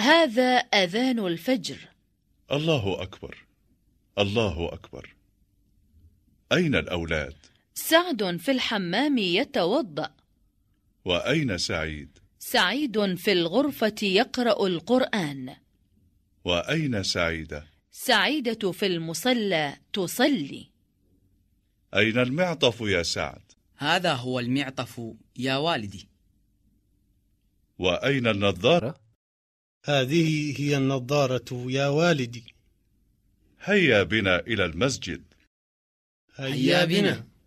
هذا أذان الفجر الله أكبر الله أكبر أين الأولاد؟ سعد في الحمام يتوضأ وأين سعيد؟ سعيد في الغرفة يقرأ القرآن وأين سعيدة؟ سعيدة في المصلى تصلي أين المعطف يا سعد؟ هذا هو المعطف يا والدي وأين النظارة؟ هذه هي النظارة يا والدي هيا بنا إلى المسجد هيا بنا